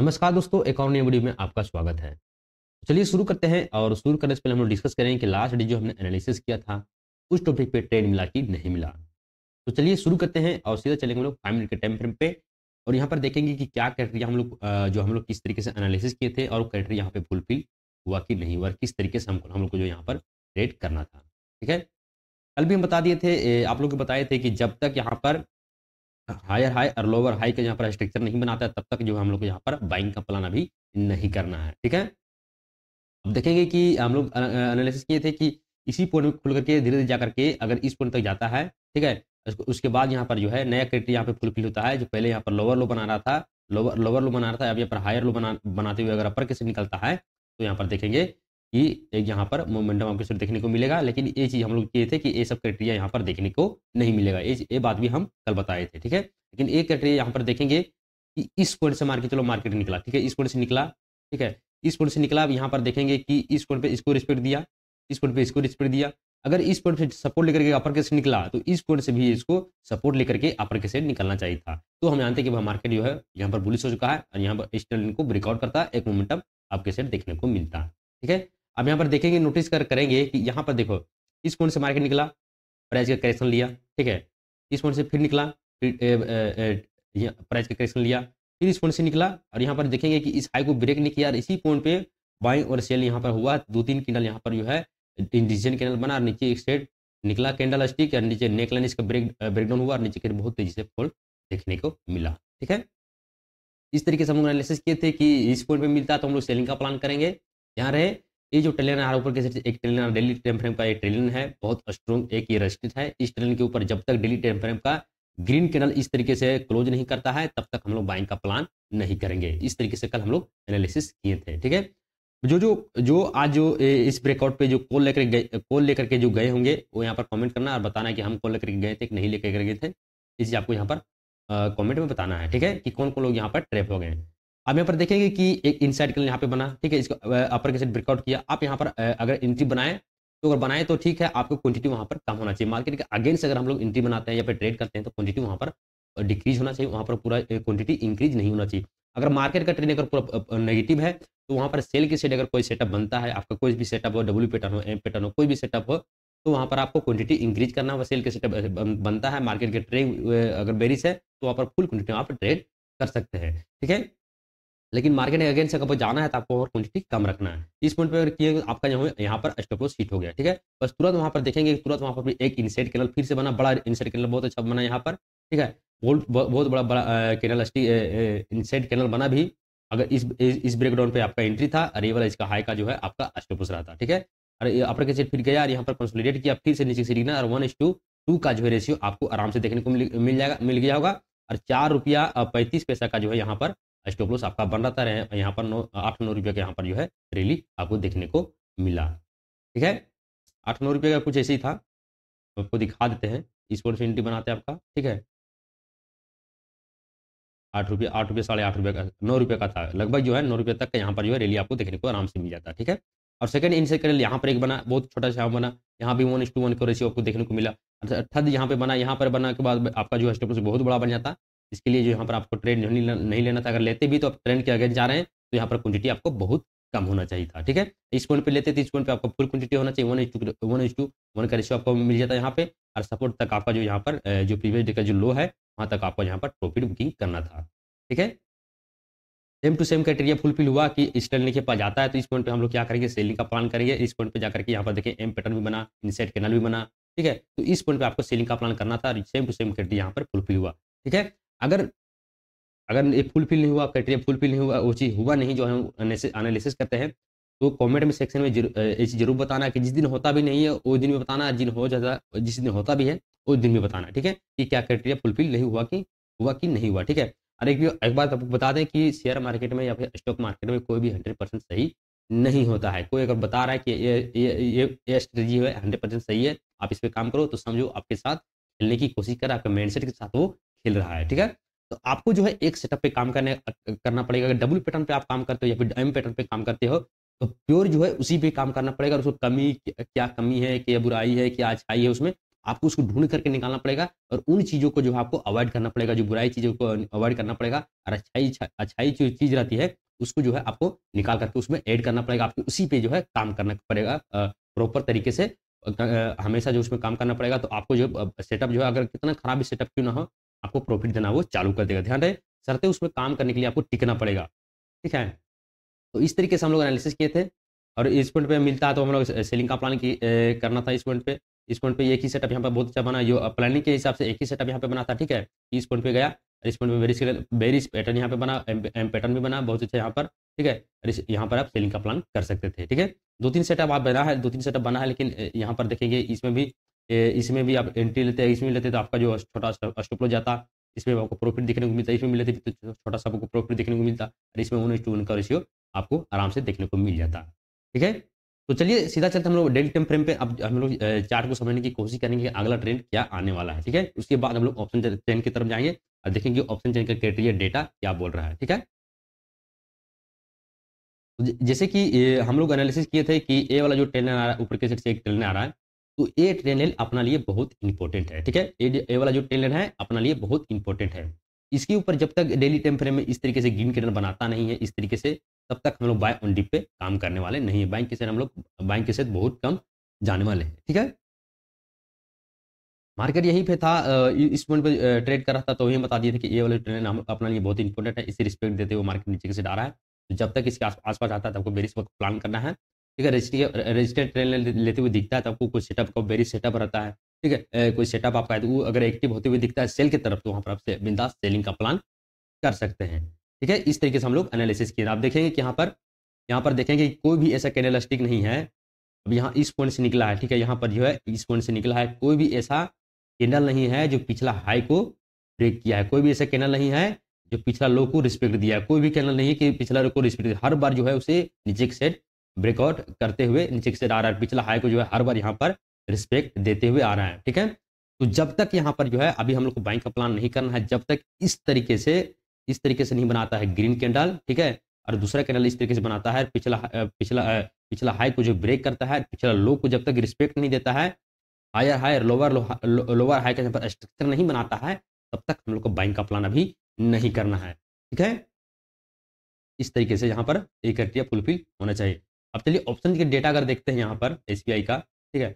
नमस्कार दोस्तों नई वीडियो में आपका स्वागत है चलिए शुरू करते हैं और शुरू करने से पहले हम लोग डिस्कस करेंगे कि लास्ट डे जो हमने एनालिसिस किया था उस टॉपिक पे ट्रेड मिला कि नहीं मिला तो चलिए शुरू करते हैं और सीधा चलेंगे हम लोग फाइव मिनट के टाइम फ्रेम पे और यहाँ पर देखेंगे कि क्या क्राइटेरिया हम लोग जो हम लोग किस तरीके से एनालिसिस किए थे और क्राइटेरिया यहाँ पे फुलफिल हुआ कि नहीं हुआ किस तरीके से हमको हम लोग को जो यहाँ पर ट्रेड करना था ठीक है कल भी हम बता दिए थे आप लोग बताए थे कि जब तक यहाँ पर हायर हाई और लोअर हाई का यहाँ पर स्ट्रक्चर नहीं बनाता है तब तक जो हम लोग को यहाँ पर बाइंग का प्लान अभी नहीं करना है ठीक है अब देखेंगे कि हम लोग एनालिसिस किए थे कि इसी पॉइंट में खुल करके धीरे धीरे जाकर के अगर इस पॉइंट तक जाता है ठीक है उसके बाद यहाँ पर जो है नया क्रिटेरिया यहाँ पे फुलफिल होता है जो पहले यहाँ पर लोअर लो बना रहा था लोअर लोअर लो बना रहा था अब यहाँ पर हायर लो बना बनाते हुए अगर अपर कैसे निकलता है तो यहाँ पर देखेंगे कि एक यहाँ पर मोमेंटम आपको सिर्फ देखने को मिलेगा लेकिन ये चीज़ हम लोग किए थे कि ये सब क्राइटेरिया यहाँ पर देखने को नहीं मिलेगा ये बात भी हम कल बताए थे ठीक है लेकिन एक क्राइटेरिया यहाँ पर देखेंगे कि इस पॉइंट से मार्केट चलो मार्केट निकला ठीक है इस पॉइंट से निकला ठीक है इस पॉइंट से निकला अब यहाँ पर देखेंगे कि इस पॉइंट पर इसको रिस्पेक्ट दिया इस पॉइंट पर इसको रिस्पेक्ट दिया अगर इस पॉइंट से सपोर्ट लेकर के अपर केस निकला तो इस पॉइंट से भी इसको सपोर्ट लेकर के अपर के से निकलना चाहिए था तो हम जानते हैं कि मार्केट जो है यहाँ पर बुलिस हो चुका है और यहाँ पर स्टर्लिन को ब्रेकआउट करता है एक मोमेंटम आपके सेट देखने को मिलता है ठीक है अब यहाँ पर देखेंगे नोटिस कर करेंगे कि यहाँ पर देखो इस फोन से मार्केट निकला प्राइस का करेक्शन लिया ठीक है इस फोन से फिर निकला फिर प्राइस का करेक्शन लिया फिर इस कोण से निकला और यहाँ पर देखेंगे कि इस हाई को ब्रेक नहीं किया और इसी कोण पे बाइंग और सेल यहाँ पर हुआ दो तीन कैंडल यहाँ पर जो है डिसीजन कैंडल बना और नीचे एक स्टेट निकला कैंडल स्टिक और नीचे नेकलाइन इसका ब्रेक ब्रेकडाउन हुआ और नीचे के बहुत तेजी से फॉल देखने को मिला ठीक है इस तरीके से हम लोग एनालिसिस किए थे कि इस पॉइंट पे मिलता तो हम लोग सेलिंग का प्लान करेंगे यहाँ रहे ये जो ट्रेलियन हमारे ऊपर कैसे एक ट्रिलियन डेली टाइम फ्रेम का एक ट्रेलियन है बहुत स्ट्रॉन्ग एक ये रजिस्टेड है इस ट्रेलियन के ऊपर जब तक डेली टाइम फ्रेम का ग्रीन कैनल इस तरीके से क्लोज नहीं करता है तब तक हम लोग बाइंग का प्लान नहीं करेंगे इस तरीके से कल हम लोग एनालिसिस किए थे ठीक है जो जो जो आज जो इस ब्रेकआउट पे जो कॉल लेकर कॉल लेकर के जो गए होंगे वो यहाँ पर कमेंट करना और बताना है कि हम कॉल लेकर के गए थे कि नहीं लेकर गए थे इसी आपको यहाँ पर कमेंट में बताना है ठीक है कि कौन कौन लोग यहाँ पर ट्रैप हो गए हैं आप यहाँ पर देखेंगे कि एक इन साइड यहाँ पे बना ठीक है इसको अपर के साइड ब्रेकआउट किया आप यहाँ पर अगर एंट्री बनाए तो अगर बनाए तो ठीक है आपको क्वांटिटी वहाँ पर कम होना चाहिए मार्केट के अगेंस्ट अगर हम लोग एंट्री बनाते हैं या फिर ट्रेड करते हैं तो क्वांटिटी वहाँ पर डिक्रीज होना चाहिए वहाँ पर पूरा क्वांटिटी इंक्रीज नहीं होना चाहिए अगर मार्केट का ट्रेंड अगर पूरा नेगेटिव है तो वहाँ पर सेल की साइड अगर कोई सेटअप बनता है आपका कोई भी सेटअप हो डब्ल्यू पैटर्न हो एम पैटर्न हो कोई भी सेटअप हो तो वहाँ पर आपको क्वांटिटी इंक्रीज करना होगा सेल के सेटअप बनता है मार्केट के ट्रेड अगर बेरिस है तो वहाँ पर फुल क्वांटिटी आप ट्रेड कर सकते हैं ठीक है लेकिन मार्केट के अगेंस्ट अगर जाना है तो आपको और क्वांटिटी कम रखना है इस पॉइंट पर अगर किए आपका यहाँ यहाँ पर स्टॉप लॉस हिट हो गया ठीक है बस तुरंत वहाँ पर देखेंगे तुरंत वहाँ पर एक इनसेट कैनल फिर से बना बड़ा इनसेट कैनल बहुत अच्छा बना यहाँ पर ठीक है गोल्ड बहुत बड़ा बड़ा कैनल इनसेट कैनल बना भी अगर इस इस ब्रेकडाउन पे आपका एंट्री था अरे वाला इसका हाई का जो है आपका स्टॉपलॉस रहा था ठीक है और अपर कैसे फिर गया और यहाँ पर कंसोलिडेट किया फिर से नीचे से गिरना और वन इस टू टू का जो है रेशियो आपको आराम से देखने को मिल जाएगा मिल गया होगा और चार रुपया पैंतीस पैसा का जो है यहाँ पर स्टॉप लॉस आपका बन रहता रहे यहाँ पर नौ आठ नौ रुपये का यहाँ पर जो है रैली आपको देखने को मिला ठीक है आठ नौ रुपये का कुछ ऐसे ही था आपको दिखा देते हैं इस इंट्री बनाते हैं आपका ठीक है आठ रुपये आठ रुपये साढ़े आठ रुपये का नौ रुपये का था लगभग जो है नौ रुपये तक का यहाँ पर जो है रैली आपको देखने को आराम से मिल जाता है ठीक है और सेकंड इन सेकंड यहाँ पर एक बना बहुत छोटा सा बना यहाँ भी वन इस टू वन को रेशियो आपको देखने को मिला अर्थात यहाँ पे बना यहाँ पर बना के बाद आपका जो है लॉस बहुत बड़ा बन जाता इसके लिए जो यहाँ पर आपको ट्रेंड नहीं लेना था अगर लेते भी तो आप ट्रेंड के अगेंस्ट जा रहे हैं तो यहाँ पर क्वांटिटी आपको बहुत कम होना चाहिए था ठीक है इस पॉइंट पे लेते थे इस पॉइंट पे आपको फुल क्वांटिटी होना चाहिए one is to one is to one का रेशियो आपको मिल जाता है यहाँ पे और सपोर्ट तक आपका जो यहाँ पर जो प्रीवियस डे का जो लो है वहाँ तक आपको यहाँ पर प्रॉफिट बुकिंग करना था ठीक है same to same criteria fulfil हुआ कि स्टेल के पास जाता है तो इस पॉइंट पर हम लोग क्या करेंगे सेलिंग का प्लान करेंगे इस पॉइंट पर जाकर के यहाँ पर देखें एम पैटर्न भी बना इनसेट कैनल भी बना ठीक है तो इस पॉइंट पे आपको सेलिंग का प्लान करना था सेम टू सेम क्राइटेरिया यहाँ पर फुलफिल हुआ ठीक है अगर अगर ये फुलफिल नहीं हुआ क्राइटेरिया फुलफिल नहीं हुआ वो चीज़ हुआ नहीं जो हम एनालिसिस करते हैं तो कमेंट में सेक्शन में ये चीज़ जरूर बताना कि जिस दिन होता भी नहीं है वो दिन में बताना जिन हो जाता जिस दिन होता भी है उस दिन में बताना ठीक है कि क्या क्राइटेरिया फुलफिल नहीं हुआ कि हुआ कि नहीं हुआ ठीक है और एक एक बात आपको बता दें कि शेयर मार्केट में या फिर स्टॉक मार्केट में कोई भी हंड्रेड परसेंट सही नहीं होता है कोई अगर बता रहा है कि ये ये ये, स्ट्रेटजी है हंड्रेड परसेंट सही है आप इस पर काम करो तो समझो आपके साथ खेलने की कोशिश करें आपके सेट के साथ वो खेल रहा है ठीक है तो आपको जो है एक सेटअप पे काम करने करना पड़ेगा अगर डबल पैटर्न पे आप काम करते हो या फिर एम पैटर्न पे काम करते हो तो प्योर जो है उसी पे काम करना पड़ेगा और उसको कमी क्या कमी है क्या बुराई है क्या अच्छाई है उसमें आपको उसको ढूंढ करके निकालना पड़ेगा और उन चीज़ों को जो है आपको अवॉइड करना पड़ेगा जो बुराई चीज़ों को अवॉइड करना पड़ेगा और अच्छाई अच्छाई जो चीज़ रहती है उसको जो है आपको निकाल करके उसमें ऐड करना पड़ेगा आपको उसी पे जो है काम करना पड़ेगा प्रॉपर तरीके से हमेशा जो उसमें काम करना पड़ेगा तो आपको जो सेटअप जो है अगर कितना खराब सेटअप क्यों ना हो आपको प्रॉफिट देना वो चालू कर देगा ध्यान रहे सरते उसमें काम करने के लिए आपको टिकना पड़ेगा ठीक है तो इस तरीके से हम लोग एनालिसिस किए थे और इस पॉइंट पे मिलता है तो हम लोग सेलिंग का प्लान की, ए, करना था इस पॉइंट पे इस पॉइंट पे एक ही सेटअप यहाँ पर बहुत अच्छा बना जो प्लानिंग के हिसाब से एक ही सेटअप यहाँ पे बना था ठीक है इस पॉइंट पे गया इस पॉइंट पे बेरिस बेरिस पैटर्न यहाँ पे बना एम, पैटर्न भी बना बहुत अच्छा यहाँ पर ठीक है यहाँ पर आप सेलिंग का प्लान कर सकते थे ठीक है दो तीन सेटअप आप बना है दो तीन सेटअप बना है लेकिन यहाँ पर देखेंगे इसमें भी इसमें भी आप एंट्री लेते हैं इसमें लेते तो आपका जो छोटा स्टॉप जाता इसमें आपको प्रॉफिट देखने को मिलता इसमें मिलते तो छोटा सा आपको प्रॉफिट देखने को मिलता और इसमें उन्नीस टू वन का रेशियो आपको आराम से देखने को मिल जाता ठीक है तो चलिए सीधा चलते हम लोग डेली टाइम फ्रेम पे अब हम लोग चार्ट को समझने की कोशिश करेंगे अगला ट्रेंड क्या आने वाला है ठीक है उसके बाद हम लोग ऑप्शन चेन की तरफ जाएंगे और देखेंगे ऑप्शन चेन का क्राइटेरिया डेटा क्या बोल रहा है ठीक है जैसे कि हम लोग एनालिसिस किए थे कि ए वाला जो ट्रेंड आ रहा है ऊपर के साइड से एक ट्रेंड आ रहा है तो ये ट्रेन लाइन अपना लिए बहुत इंपॉर्टेंट है ठीक है ये वाला जो ट्रेन लाइन है अपना लिए बहुत इंपॉर्टेंट है इसके ऊपर जब तक डेली टाइम फ्रेम में इस तरीके से ग्रीन कैंडल बनाता नहीं है इस तरीके से तब तक हम लोग बाय ऑन डिप पे काम करने वाले नहीं है बैंक के साथ हम लोग बैंक के साथ बहुत कम जाने वाले हैं ठीक है मार्केट यहीं पे था इस पॉइंट पे ट्रेड कर रहा था तो यही बता दिया था कि ये वाले ट्रेन हम अपना लिए बहुत इंपॉर्टेंट है इसे रिस्पेक्ट देते हुए मार्केट नीचे से डाल रहा है जब तक इसके आसपास आता है तो आपको बेरिस वक्त प्लान करना है ठीक है रजिस्टर्ड ट्रेन लेते हुए दिखता है तो आपको कोई सेटअप का वेरी सेटअप रहता है ठीक है कोई सेटअप आपका तो वो अगर एक्टिव होते हुए दिखता है सेल की तरफ तो वहाँ पर आप बिंदास सेलिंग का प्लान कर सकते हैं ठीक है इस तरीके से हम लोग एनालिसिस किए आप देखेंगे कि यहाँ पर यहाँ पर देखेंगे कोई भी ऐसा स्टिक नहीं है अब यहाँ इस पॉइंट से निकला है ठीक है यहाँ पर जो है इस पॉइंट से निकला है कोई भी ऐसा कैनल नहीं है जो पिछला हाई को ब्रेक किया है कोई भी ऐसा कैनल नहीं है जो पिछला लो को रिस्पेक्ट दिया है कोई भी कैनल नहीं है कि पिछला लो को रिस्पेक्ट दिया हर बार जो है उसे नीचे सेट ब्रेकआउट करते हुए नीचे की साइड आ रहा है पिछला हाई को जो है हर बार यहाँ पर रिस्पेक्ट देते हुए आ रहा है ठीक है तो जब तक यहाँ पर जो है अभी हम लोग को बाइंग का प्लान नहीं करना है जब तक इस तरीके से इस तरीके से नहीं बनाता है ग्रीन कैंडल ठीक है और दूसरा कैंडल इस तरीके से बनाता है पिछला पिछला पिछला हाई को जो ब्रेक करता है पिछला लो को जब तक रिस्पेक्ट नहीं देता है higher higher lower lower high का यहाँ पर स्ट्रक्चर नहीं बनाता है तब तक हम लोग को बाइंग का प्लान अभी नहीं करना है ठीक है इस तरीके से यहाँ पर एक फुलफिल होना चाहिए अब चलिए ऑप्शन के डेटा अगर देखते हैं यहाँ पर एस का ठीक है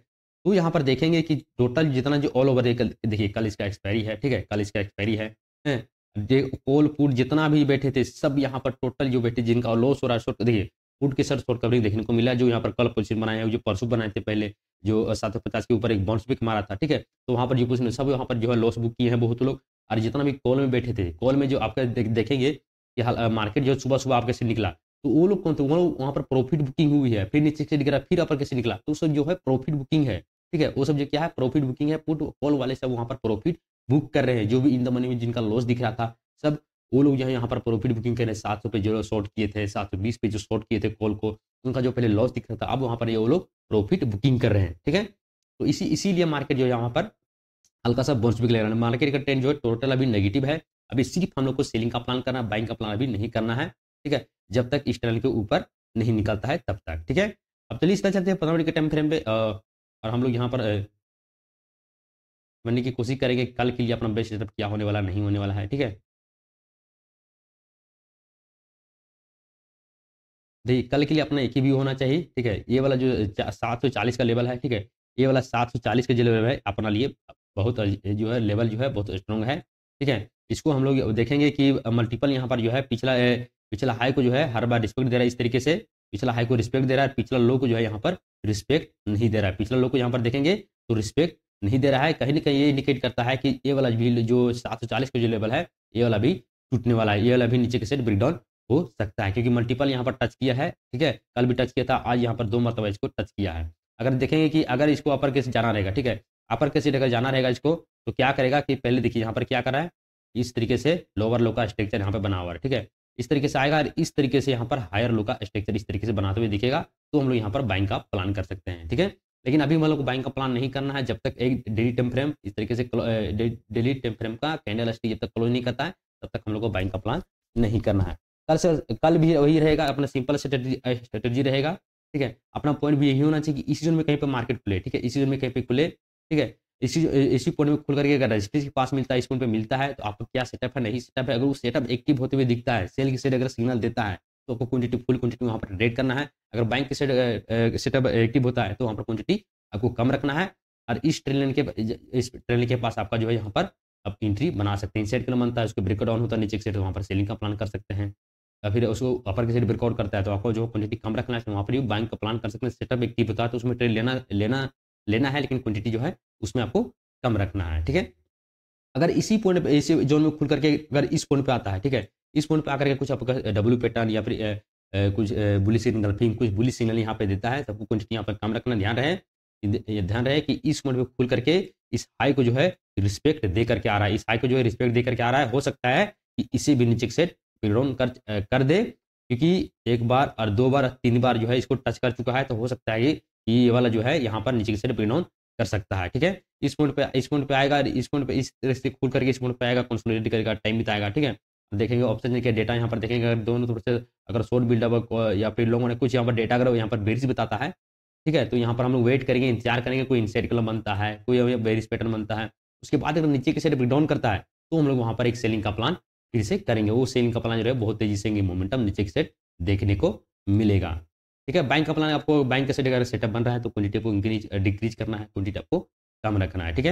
तो यहाँ पर देखेंगे कि टोटल जितना जो ऑल ओवर देखिए कल इसका एक्सपायरी है ठीक है कल इसका एक्सपायरी है कोल फूड जितना भी बैठे थे सब यहाँ पर टोटल जो बैठे जिनका लॉस हो रहा है देखिए फूड के सर शॉर्ट कवरिंग देखने को मिला जो यहाँ पर कल पोजिशन बनाया जो परसों बनाए थे पहले जो सात सौ पचास के ऊपर एक बाउंस बिक मारा था ठीक है तो वहाँ पर जो पोजिशन सब यहाँ पर जो है लॉस बुक किए हैं बहुत लोग और जितना भी कॉल में बैठे थे कॉल में जो आपका देखेंगे कि मार्केट जो सुबह सुबह आपके से निकला तो वो लोग कौन थे वो वहाँ पर प्रॉफिट बुकिंग हुई है फिर नीचे से रहा फिर अपर कैसे निकला तो सब जो है प्रॉफिट बुकिंग है ठीक है वो सब जो क्या है प्रॉफिट बुकिंग है पुट कॉल वाले सब वहाँ पर प्रॉफिट बुक कर रहे हैं जो भी इन द मनी में जिनका लॉस दिख रहा था सब वो लोग जो है यहाँ पर प्रॉफिट बुकिंग कर रहे हैं सात सौ पे जो शॉर्ट किए थे सात सौ बीस पे जो शॉर्ट किए थे कॉल को उनका जो पहले लॉस दिख रहा था अब वहाँ पर ये वो लोग प्रॉफिट बुकिंग कर रहे हैं ठीक है तो इसी इसीलिए मार्केट जो है यहाँ पर हल्का सा बोन्स भी लग रहा है मार्केट का ट्रेंड जो है टोटल अभी नेगेटिव है अभी सिर्फ हम लोग को सेलिंग का प्लान करना बाइंग का प्लान अभी नहीं करना है ठीक है जब तक इस टनल के ऊपर नहीं निकलता है तब तक ठीक है अब चलिए इस तरह चलते हैं पंद्रह मिनट के टाइम फ्रेम पे और हम लोग यहाँ पर बनने की कोशिश करेंगे कल के लिए अपना बेस्ट सेटअप क्या होने वाला नहीं होने वाला है ठीक है देखिए कल के लिए अपना एक ही व्यू होना चाहिए ठीक है ये वाला जो सात सौ चालीस का लेवल है ठीक है ये वाला सात सौ चालीस का जो लेवल है अपना लिए बहुत जो है लेवल जो है बहुत स्ट्रॉन्ग है ठीक है इसको हम लोग देखेंगे कि मल्टीपल यहाँ पर जो है पिछला पिछला हाई को जो है हर बार रिस्पेक्ट दे रहा है इस तरीके से पिछला हाई को रिस्पेक्ट दे रहा है पिछला लो को जो है यहाँ पर रिस्पेक्ट नहीं दे रहा है पिछला लो को यहाँ पर देखेंगे तो रिस्पेक्ट नहीं दे रहा है कहीं ना कहीं ये इंडिकेट करता है कि ये वाला भी जो सात का जो लेवल है ये वाला भी टूटने वाला है ये वाला भी नीचे के साइड ब्रेकडाउन हो सकता है क्योंकि मल्टीपल यहाँ पर टच किया है ठीक है कल भी टच किया था आज यहाँ पर दो मरतबा इसको टच किया है अगर देखेंगे कि अगर इसको अपर केस जाना रहेगा ठीक है अपर केस अगर जाना रहेगा इसको तो क्या करेगा कि पहले देखिए यहाँ पर क्या करा है इस तरीके से लोअर लो का स्ट्रक्चर यहाँ पर बना हुआ है ठीक है इस तरीके से आएगा इस तरीके से यहाँ पर हायर लो का स्ट्रक्चर इस तरीके से बनाते हुए दिखेगा तो हम लोग यहाँ पर बाइंग का प्लान कर सकते हैं ठीक है लेकिन अभी हम लोग को बाइंग का प्लान नहीं करना है जब तक एक डेली टेम फ्रेम इस तरीके से डेली टेम फ्रेम का कैंडल स्टी जब तक क्लोज नहीं करता है तब तक हम लोग को बाइंग का प्लान नहीं करना है कल से कल भी वही रहेगा अपना सिंपल स्ट्रेटेजी रहेगा ठीक है अपना पॉइंट भी यही होना चाहिए कि इस सीजन में कहीं पर मार्केट खुले ठीक है इस सीजन में कहीं पर खुले ठीक है इसी इसी कोड में खुल करके अगर रजिस्ट्रेशन के पास मिलता है इस कोड पे मिलता है तो आपको क्या सेटअप है नहीं सेटअप है अगर वो सेटअप एक्टिव होते हुए दिखता है सेल की सेट अगर सिग्नल देता है तो आपको क्वांटिटी फुल क्वांटिटी वहाँ पर रेड करना है अगर बैंक की सेट सेटअप एक्टिव होता है तो वहाँ पर क्वांटिटी आपको कम रखना है और इस ट्रेन के इस ट्रेन के पास आपका जो है यहाँ पर आप एंट्री बना सकते हैं सेट का बनता है उसके ब्रेक डाउन होता है नीचे की सेट तो वहाँ पर सेलिंग का प्लान कर सकते हैं या फिर उसको अपर की सेट ब्रेकआउट करता है तो आपको जो क्वांटिटी कम रखना है तो वहाँ पर भी बैंक का प्लान कर सकते हैं सेटअप एक्टिव होता है तो उसमें ट्रेड लेना लेना लेना है लेकिन क्वांटिटी जो है उसमें आपको कम रखना है ठीक है अगर इसी पॉइंट पे इसी जोन में खुल करके अगर इस पॉइंट पे आता है ठीक है इस पॉइंट पे आकर के कुछ आपका डब्ल्यू पैटर्न या फिर कुछ बुलिस सिग्नल फिंग कुछ बुलिस सिग्नल यहाँ पे देता है तो आपको क्वान्टिटी यहाँ पर कम रखना ध्यान रहे ध्यान रहे कि इस पॉइंट पर खुल करके इस हाई को जो है रिस्पेक्ट दे करके आ रहा है इस हाई को जो है रिस्पेक्ट दे करके आ रहा है हो सकता है कि इसे भी नीचे सेट डाउन कर कर दे क्योंकि एक बार और दो बार तीन बार जो है इसको टच कर चुका है तो हो सकता है कि ये वाला जो है यहाँ पर नीचे की साइड प्रिंट कर सकता है ठीक है इस पॉइंट पे इस पॉइंट पे आएगा इस पॉइंट पे इस तरह से खुल करके इस पॉइंट पे आएगा कंसोलिडेट करेगा टाइम आएगा ठीक है देखेंगे ऑप्शन के डेटा यहाँ पर देखेंगे अगर दोनों थोड़े से अगर शॉर्ट बिल्डअप या फिर लोगों ने कुछ यहाँ पर डेटा अगर यहाँ पर बेरिस बताता है ठीक है तो यहाँ पर हम लोग वेट करेंगे इंतजार करेंगे कोई इनसाइड कलम बनता है कोई बेरिस पैटर्न बनता है उसके बाद अगर नीचे की साइड ब्रेकडाउन करता है तो हम लोग वहाँ पर एक सेलिंग का प्लान फिर से करेंगे वो सेलिंग का प्लान जो है बहुत तेजी से मोमेंटम नीचे की साइड देखने को मिलेगा ठीक है बैंक का प्लान आपको बैंक का सेट अगर सेटअप बन रहा है तो क्वानिटी आपको इंक्रीज डिक्रीज करना है क्वानिटी आपको कम रखना है ठीक है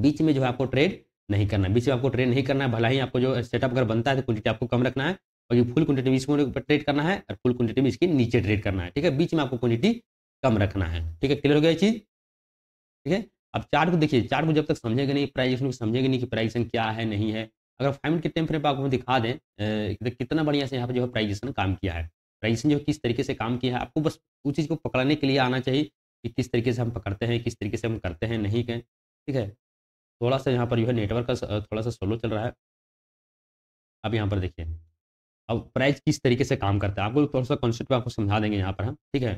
बीच में जो है आपको ट्रेड नहीं करना बीच में आपको ट्रेड नहीं करना है भला ही आपको जो सेटअप अगर बनता है तो क्वानिटी आपको कम रखना है और ये फुल क्वान्टिटी में इसमें ट्रेड करना है और फुल क्वान्टिटी में इसके नीचे ट्रेड करना है ठीक है बीच में आपको क्वान्टिटी कम रखना है ठीक है क्लियर हो गया ये चीज़ ठीक है अब चार्ट को देखिए चार्ट को जब तक समझेगा नहीं प्राइजेशन को समझेगा नहीं कि प्राइजेशन क्या है नहीं है अगर फाइव मिनट के टाइम फ्रेम पर आपको दिखा दें कितना बढ़िया से यहाँ पर जो है प्राइजेशन काम किया है रईस ने जो किस तरीके से काम किया है आपको बस उस चीज़ को पकड़ने के लिए आना चाहिए कि किस तरीके से हम पकड़ते हैं किस तरीके से हम करते हैं नहीं कहें ठीक है थोड़ा सा यहाँ पर जो है नेटवर्क का थोड़ा सा स्लो चल रहा है अब यहाँ पर देखिए अब प्राइस किस तरीके से काम करता है आपको थोड़ा सा कॉन्सेप्ट आपको समझा देंगे यहाँ पर हम ठीक है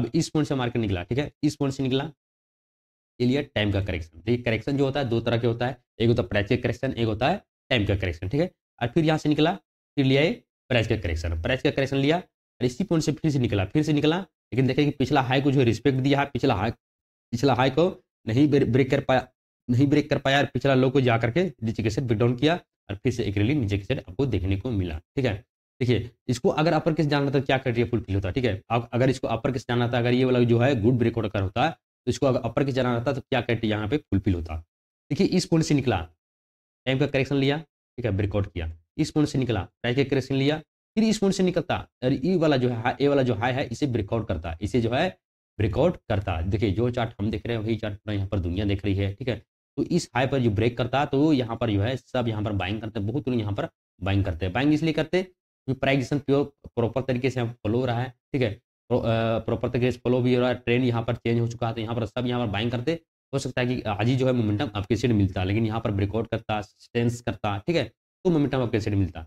अब इस पॉइंट से मार्केट निकला ठीक है इस पॉइंट से निकला ये टाइम का करेक्शन देखिए करेक्शन जो होता है दो तरह के होता है एक होता है प्राइस का करेक्शन एक होता है टाइम का करेक्शन ठीक है और फिर यहाँ से निकला फिर लिया प्राइस का करेक्शन प्राइस का करेक्शन लिया और इसी पॉइंट से फिर से निकला फिर से निकला लेकिन देखें कि पिछला हाई को जो है रिस्पेक्ट दिया है पिछला हाई पिछला हाई को नहीं ब्रेक कर पाया नहीं ब्रेक कर पाया और पिछला लो को जा करके नीचे के सेट ब्रेकडाउन किया और फिर से एक रैली नीचे के सेट आपको देखने को मिला ठीक है देखिए इसको अगर अपर केस जानना था क्या कर रही है फुलफिल होता ठीक है अगर इसको अपर केस जानना था अगर ये वाला जो है गुड ब्रेक आउट होता है तो इसको अगर अपर केस जाना था तो क्या कर यहाँ पे फुलफिल होता देखिए इस पॉइंट से निकला टाइम का करेक्शन लिया ठीक है ब्रेकआउट किया इस पॉइंट से निकला ट्राई के करेक्शन लिया फिर इस पॉइंट से निकलता और ई वाला जो है ए वाला जो हाई है इसे ब्रेकआउट करता इसे जो है ब्रेकआउट करता देखिए जो चार्ट हम देख रहे हैं वही चार्ट पूरा यहाँ पर दुनिया देख रही है ठीक है तो इस हाई पर जो ब्रेक करता तो यहाँ पर जो है सब यहाँ पर बाइंग करते हैं बहुत लोग यहाँ पर बाइंग करते हैं बाइंग इसलिए करते क्योंकि प्राइजेशन प्योर प्रॉपर तरीके से फॉलो हो रहा है ठीक है प्रॉपर तरीके से फॉलो भी हो रहा है ट्रेंड यहाँ पर चेंज हो चुका है तो यहाँ पर सब यहाँ पर बाइंग करते हो सकता है कि आज ही जो है मोमेंटम आपके सीट मिलता लेकिन यहाँ पर ब्रेकआउट करता सस्टेंस करता ठीक है तो मोमेंटम आपको कैसे मिलता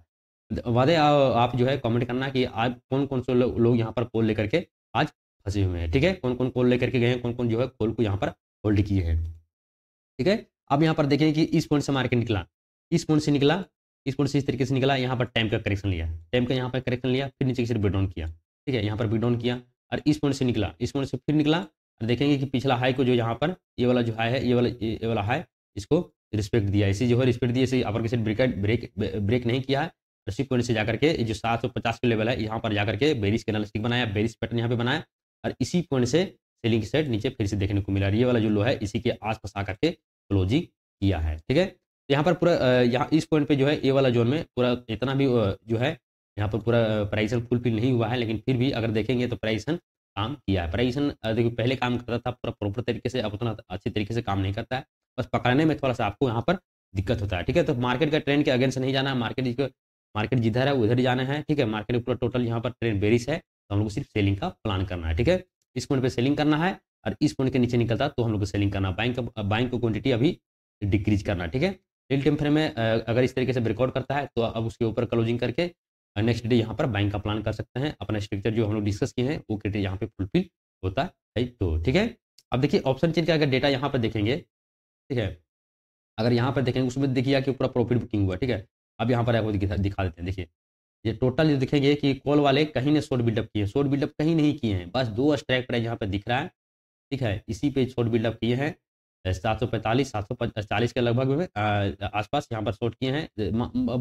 वादे आ, आप जो है कमेंट करना कि आज कौन कौन से लोग लो यहाँ पर पोल लेकर के आज फंसे हुए हैं ठीक है कौन कौन कॉल लेकर के गए हैं कौन कौन जो है कॉल को यहाँ पर होल्ड किए हैं ठीक है अब यहाँ पर देखें कि इस पॉइंट से मार्केट निकला इस पॉइंट से निकला इस पॉइंट से इस तरीके से निकला यहाँ पर टाइम का करेक्शन लिया टाइम का यहाँ पर करेक्शन लिया फिर नीचे किसी सिर्फ किया ठीक है यहाँ पर बेडाउन किया और इस पॉइंट से निकला इस पॉइंट से फिर निकला और देखेंगे कि पिछला हाई को जो यहाँ पर ये वाला जो हाई है ये वाला ये वाला हाई इसको रिस्पेक्ट दिया इसी जो है रिस्पेक्ट दिया इसे अपर किसी ब्रेक ब्रेक नहीं किया है पॉइंट से जाकर के जो सात सौ पचास का लेवल है यहाँ पर जाकर के बेरिस के नलस्टिक बनाया बेरिस पैटर्न यहाँ पे बनाया और इसी पॉइंट से सेलिंग सेट नीचे फिर से देखने को मिला ये वाला जो लो है इसी के आसपास आकर के क्लोजिंग किया है ठीक है तो यहाँ पर पूरा यहाँ इस पॉइंट पे जो है ए वाला जोन में पूरा इतना भी जो है यहाँ पर पूरा प्राइसन फुलफिल नहीं हुआ है लेकिन फिर भी अगर देखेंगे तो प्राइसन काम किया है प्राइसन देखिए पहले काम करता था पूरा प्रॉपर तरीके से अब उतना अच्छे तरीके से काम नहीं करता है बस पकड़ने में थोड़ा सा आपको यहाँ पर दिक्कत होता है ठीक है तो मार्केट का ट्रेंड के अगेंस्ट नहीं जाना है मार्केट मार्केट जिधर है उधर ही जाना है ठीक है मार्केट पूरा टोटल यहाँ पर ट्रेंड बेरिस है तो हम लोग सिर्फ सेलिंग का प्लान करना है ठीक है इस पॉइंट पर सेलिंग करना है और इस पॉइंट के नीचे निकलता तो हम लोग को सेलिंग करना बैंक का बाइंग को क्वांटिटी अभी डिक्रीज करना ठीक है रियल टाइम फ्रेम में अगर इस तरीके से ब्रेकआउट करता है तो अब उसके ऊपर क्लोजिंग करके नेक्स्ट डे यहाँ पर बैंक का प्लान कर सकते हैं अपना स्ट्रक्चर जो हम लोग डिस्कस किए हैं वो क्रिटेरिया यहाँ पे फुलफिल होता है तो ठीक है अब देखिए ऑप्शन चेंज का अगर डेटा यहाँ पर देखेंगे ठीक है अगर यहाँ पर देखेंगे उसमें देखिए कि पूरा प्रॉफिट बुकिंग हुआ ठीक है अब यहाँ पर आपको दिखा देते हैं देखिए ये टोटल जो दिखेंगे कि कॉल वाले कहीं ने शॉर्ट बिल्डअप किए शॉर्ट बिल्डअप कहीं नहीं किए हैं बस दो स्ट्राइक प्राइस यहाँ पर दिख रहा है ठीक है इसी पे शॉर्ट बिल्डअप किए हैं सात सौ पैंतालीस सात सौ चालीस के लगभग में आसपास यहाँ पर शॉर्ट किए हैं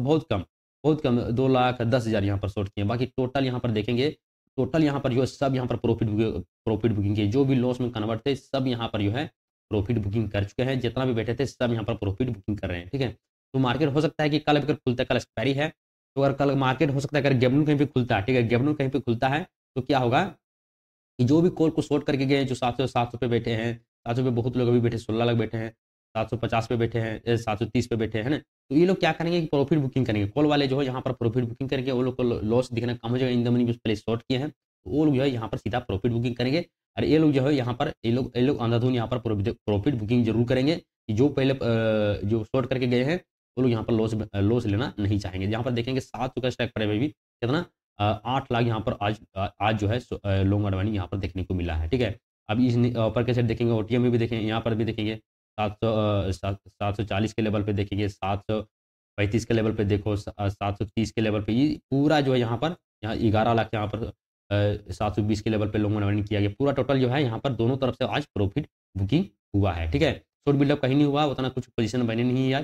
बहुत कम बहुत कम दो लाख दस हज़ार यहाँ पर शॉर्ट किए हैं बाकी टोटल यहाँ पर देखेंगे टोटल यहाँ पर जो है सब यहाँ पर प्रॉफिट प्रॉफिट बुकिंग के जो भी लॉस में कन्वर्ट थे सब यहाँ पर जो है प्रॉफिट बुकिंग कर चुके हैं जितना भी बैठे थे सब यहाँ पर प्रॉफिट बुकिंग कर रहे हैं ठीक है तो मार्केट हो सकता है कि कल अगर खुलता है कल एक्सपायरी है तो अगर कल मार्केट हो सकता है अगर गेबनू कहीं पर खुलता है ठीक है गेबनू कहीं पर खुलता है तो क्या होगा कि जो भी कॉल को शॉर्ट करके गए जो सात सौ सात सौ पे बैठे हैं सात सौ पे बहुत लोग अभी बैठे सोलह लाख बैठे हैं सात सौ पचास पे बैठे हैं सात सौ तीस पे बैठे हैं ना तो ये लोग क्या करेंगे कि प्रॉफिट बुकिंग करेंगे कॉल वाले जो है यहाँ पर प्रॉफिट बुकिंग करेंगे वो लोग को लॉस दिखना कम हो जाएगा इन द जो पहले शॉर्ट किए हैं तो वो लोग जो है यहाँ पर सीधा प्रॉफिट बुकिंग करेंगे और ये लोग जो है यहाँ पर ये लोग ये लोग अंधाधुन यहाँ पर प्रॉफिट बुकिंग जरूर करेंगे कि जो पहले जो शॉर्ट करके गए हैं वो लोग यहाँ पर लॉस लॉस लेना नहीं चाहेंगे यहाँ पर देखेंगे सात सौ का स्टैक पर भी कितना आठ लाख यहाँ पर आज आज जो है लॉन्ग अडवाणी यहाँ पर देखने को मिला है ठीक है अब इस के कैसे देखेंगे ओ में भी देखेंगे यहाँ पर भी देखेंगे सात सौ सात सौ चालीस के लेवल पे देखेंगे सात सौ पैंतीस के लेवल पे देखो सात सौ तीस के लेवल पे ये पूरा जो है यहाँ पर यहाँ ग्यारह लाख यहाँ पर सात सौ बीस के लेवल पे लोगों ने अर्निंग किया गया पूरा टोटल जो है यहाँ पर दोनों तरफ से आज प्रॉफिट बुकिंग हुआ है ठीक है शॉर्ट बिल्डअप कहीं नहीं हुआ उतना कुछ पोजिशन बने नहीं है आज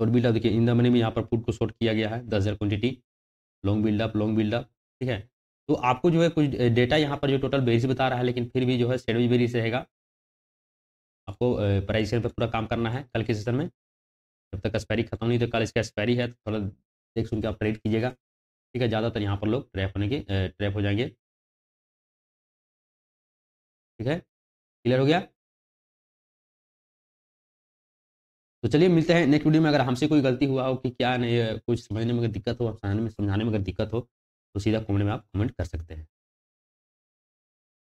शॉर्ट बिल्डअप देखिए इन द मनी में यहाँ पर फूड को शॉर्ट किया गया है दस हज़ार quantity long buildup long buildup ठीक है तो आपको जो है कुछ डेटा यहाँ पर जो टोटल बेरिस बता रहा है लेकिन फिर भी जो है शेडवी बेरिस रहेगा आपको प्राइस पर पूरा काम करना है कल के सेशन में जब तक एक्सपायरी खत्म नहीं तो कल इसका एक्सपायरी है तो थोड़ा देख सुन के आप ट्रेड कीजिएगा ठीक है ज़्यादातर यहाँ पर लोग ट्रैप होने के ट्रैप हो जाएंगे ठीक है क्लियर हो गया तो चलिए मिलते हैं नेक्स्ट वीडियो में अगर हमसे कोई गलती हुआ हो कि क्या नहीं कुछ समझने में अगर दिक्कत हो समझाने में समझाने में अगर दिक्कत हो तो सीधा कमेंट में आप कमेंट कर सकते हैं